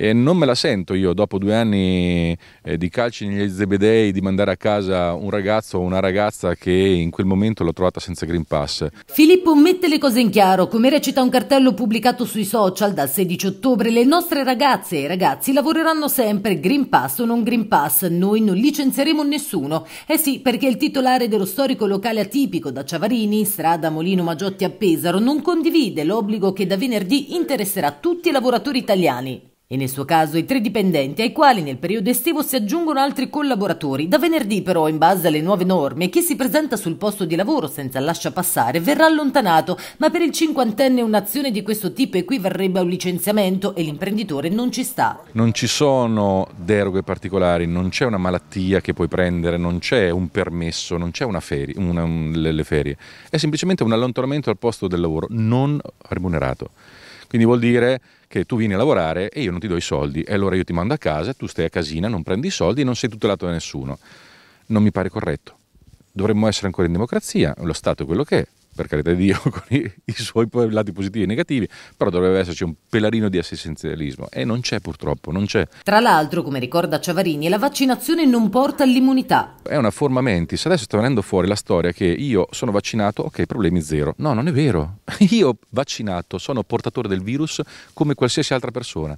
E non me la sento io, dopo due anni eh, di calci negli zebedei, di mandare a casa un ragazzo o una ragazza che in quel momento l'ho trovata senza Green Pass. Filippo mette le cose in chiaro. Come recita un cartello pubblicato sui social dal 16 ottobre, le nostre ragazze e ragazzi lavoreranno sempre Green Pass o non Green Pass. Noi non licenzieremo nessuno. Eh sì, perché il titolare dello storico locale atipico da Ciavarini, strada Molino Magiotti a Pesaro, non condivide l'obbligo che da venerdì interesserà tutti i lavoratori italiani e nel suo caso i tre dipendenti ai quali nel periodo estivo si aggiungono altri collaboratori. Da venerdì però, in base alle nuove norme, chi si presenta sul posto di lavoro senza lascia passare verrà allontanato, ma per il cinquantenne un'azione di questo tipo equivarrebbe a un licenziamento e l'imprenditore non ci sta. Non ci sono deroghe particolari, non c'è una malattia che puoi prendere, non c'è un permesso, non c'è una ferie, una, un, le ferie, è semplicemente un allontanamento al posto del lavoro non remunerato. Quindi vuol dire che tu vieni a lavorare e io non ti do i soldi e allora io ti mando a casa, tu stai a casina, non prendi i soldi e non sei tutelato da nessuno. Non mi pare corretto. Dovremmo essere ancora in democrazia, lo Stato è quello che è, per carità di Dio, con i, i suoi lati positivi e negativi, però dovrebbe esserci un pelarino di assistenzialismo e non c'è purtroppo, non c'è. Tra l'altro, come ricorda Ciavarini, la vaccinazione non porta all'immunità. È una forma mentis, adesso sta venendo fuori la storia che io sono vaccinato, ok, problemi zero. No, non è vero. Io vaccinato sono portatore del virus come qualsiasi altra persona.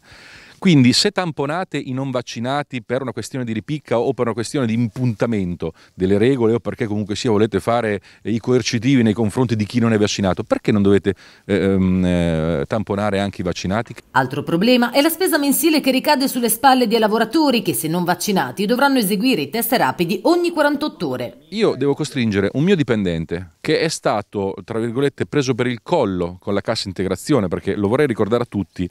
Quindi se tamponate i non vaccinati per una questione di ripicca o per una questione di impuntamento delle regole o perché comunque sia volete fare i coercitivi nei confronti di chi non è vaccinato, perché non dovete eh, ehm, eh, tamponare anche i vaccinati? Altro problema è la spesa mensile che ricade sulle spalle dei lavoratori che se non vaccinati dovranno eseguire i test rapidi ogni 48 ore. Io devo costringere un mio dipendente che è stato, tra virgolette, preso per il collo con la cassa integrazione, perché lo vorrei ricordare a tutti,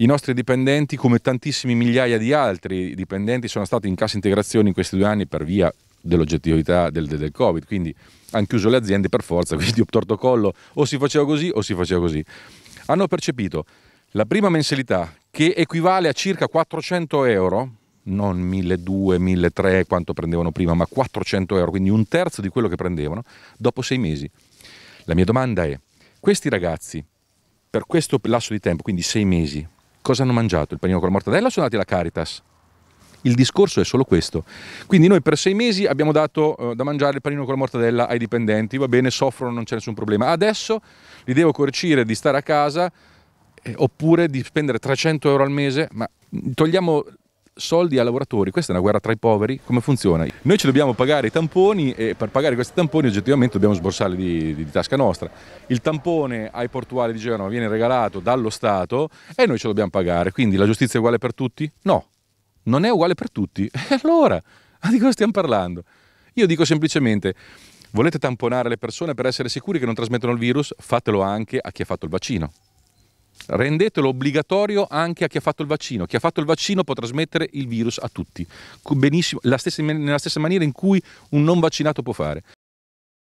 i nostri dipendenti, come tantissimi migliaia di altri dipendenti, sono stati in cassa integrazione in questi due anni per via dell'oggettività del, del, del Covid, quindi hanno chiuso le aziende per forza, quindi collo o si faceva così o si faceva così. Hanno percepito la prima mensilità che equivale a circa 400 euro, non 1200, 1300 quanto prendevano prima, ma 400 euro, quindi un terzo di quello che prendevano, dopo sei mesi. La mia domanda è, questi ragazzi, per questo lasso di tempo, quindi sei mesi, cosa hanno mangiato, il panino con la mortadella o sono andati alla Caritas? Il discorso è solo questo. Quindi noi per sei mesi abbiamo dato eh, da mangiare il panino con la mortadella ai dipendenti, va bene, soffrono, non c'è nessun problema. Adesso li devo coercire di stare a casa eh, oppure di spendere 300 euro al mese, ma mm, togliamo soldi ai lavoratori, questa è una guerra tra i poveri, come funziona? Noi ci dobbiamo pagare i tamponi e per pagare questi tamponi oggettivamente dobbiamo sborsarli di, di, di tasca nostra. Il tampone ai portuali di Genova viene regalato dallo Stato e noi ce lo dobbiamo pagare, quindi la giustizia è uguale per tutti? No, non è uguale per tutti. E allora, di cosa stiamo parlando? Io dico semplicemente... Volete tamponare le persone per essere sicuri che non trasmettono il virus? Fatelo anche a chi ha fatto il vaccino rendetelo obbligatorio anche a chi ha fatto il vaccino. Chi ha fatto il vaccino può trasmettere il virus a tutti, Benissimo, la stessa, nella stessa maniera in cui un non vaccinato può fare.